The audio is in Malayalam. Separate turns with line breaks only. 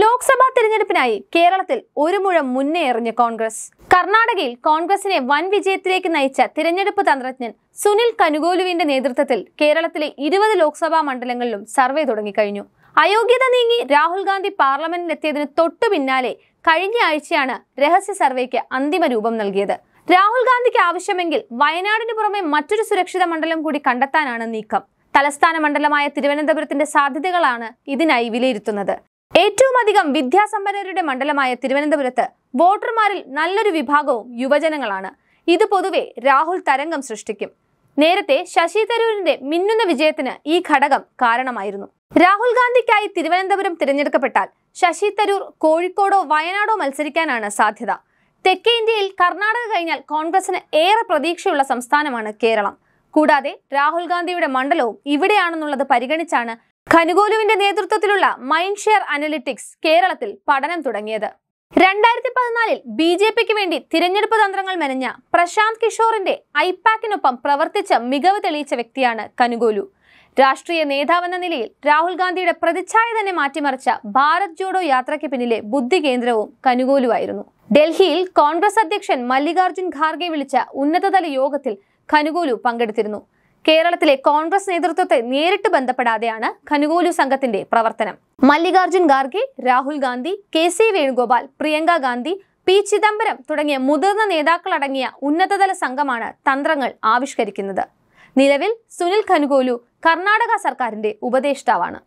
ലോക്സഭാ തെരഞ്ഞെടുപ്പിനായി കേരളത്തിൽ ഒരു മുഴം മുന്നേ കോൺഗ്രസ് കർണാടകയിൽ കോൺഗ്രസിനെ വൻ വിജയത്തിലേക്ക് നയിച്ച തിരഞ്ഞെടുപ്പ് തന്ത്രജ്ഞൻ സുനിൽ കനുഗോലുവിന്റെ നേതൃത്വത്തിൽ കേരളത്തിലെ ഇരുപത് ലോക്സഭാ മണ്ഡലങ്ങളിലും സർവേ തുടങ്ങിക്കഴിഞ്ഞു അയോഗ്യത നീങ്ങി രാഹുൽ ഗാന്ധി പാർലമെന്റിലെത്തിയതിന് തൊട്ടു പിന്നാലെ കഴിഞ്ഞ ആഴ്ചയാണ് രഹസ്യ സർവേക്ക് അന്തിമ രൂപം നൽകിയത് രാഹുൽ ഗാന്ധിക്ക് ആവശ്യമെങ്കിൽ വയനാടിന് പുറമെ മറ്റൊരു സുരക്ഷിത മണ്ഡലം കൂടി കണ്ടെത്താനാണ് നീക്കം തലസ്ഥാന മണ്ഡലമായ തിരുവനന്തപുരത്തിന്റെ സാധ്യതകളാണ് ഇതിനായി വിലയിരുത്തുന്നത് ഏറ്റവും അധികം വിദ്യാസമ്പന്നരുടെ മണ്ഡലമായ തിരുവനന്തപുരത്ത് വോട്ടർമാരിൽ നല്ലൊരു വിഭാഗവും യുവജനങ്ങളാണ് ഇത് പൊതുവെ രാഹുൽ തരംഗം സൃഷ്ടിക്കും നേരത്തെ ശശി തരൂരിന്റെ മിന്നുന്ന വിജയത്തിന് ഈ ഘടകം കാരണമായിരുന്നു രാഹുൽ ഗാന്ധിക്കായി തിരുവനന്തപുരം തിരഞ്ഞെടുക്കപ്പെട്ടാൽ ശശി തരൂർ കോഴിക്കോടോ വയനാടോ മത്സരിക്കാനാണ് സാധ്യത തെക്കേ ഇന്ത്യയിൽ കർണാടക കഴിഞ്ഞാൽ കോൺഗ്രസിന് ഏറെ പ്രതീക്ഷയുള്ള സംസ്ഥാനമാണ് കേരളം കൂടാതെ രാഹുൽ ഗാന്ധിയുടെ മണ്ഡലവും ഇവിടെയാണെന്നുള്ളത് പരിഗണിച്ചാണ് ഖനുഗോലുവിന്റെ നേതൃത്വത്തിലുള്ള മൈൻഷെയർ അനലിറ്റിക്സ് കേരളത്തിൽ പഠനം തുടങ്ങിയത് രണ്ടായിരത്തി പതിനാലിൽ ബി ജെ പിക്ക് വേണ്ടി തിരഞ്ഞെടുപ്പ് തന്ത്രങ്ങൾ മെനഞ്ഞ പ്രശാന്ത് കിഷോറിന്റെ ഐപാക്കിനൊപ്പം പ്രവർത്തിച്ച മികവ് തെളിയിച്ച വ്യക്തിയാണ് കനുഗോലു രാഷ്ട്രീയ നേതാവെന്ന നിലയിൽ രാഹുൽ ഗാന്ധിയുടെ പ്രതിച്ഛായ തന്നെ മാറ്റിമറിച്ച ഭാരത് ജോഡോ യാത്രയ്ക്ക് പിന്നിലെ ബുദ്ധി കേന്ദ്രവും കനുഗോലുവായിരുന്നു ഡൽഹിയിൽ കോൺഗ്രസ് അധ്യക്ഷൻ മല്ലികാർജുൻ ഖാർഗെ വിളിച്ച ഉന്നതതല യോഗത്തിൽ കനുഗോലു പങ്കെടുത്തിരുന്നു കേരളത്തിലെ കോൺഗ്രസ് നേതൃത്വത്തെ നേരിട്ട് ബന്ധപ്പെടാതെയാണ് ഖനുകൂലു സംഘത്തിന്റെ പ്രവർത്തനം Mallikarjun Kharge Rahul Gandhi K C Venugopal Priyanka Gandhi P Chidambaram തുടങ്ങിയ മുതിർന്ന നേതാക്കളടങ്ങിയ ഉന്നതതല സംഘമാണ് തന്ത്രങ്ങൾ ആവിഷ്കരിക്കുന്നത് നിലവിൽ സുനിൽ ഖനുകോലു കർണാടക സർക്കാരിന്റെ ഉപദേഷ്ടാവാണ്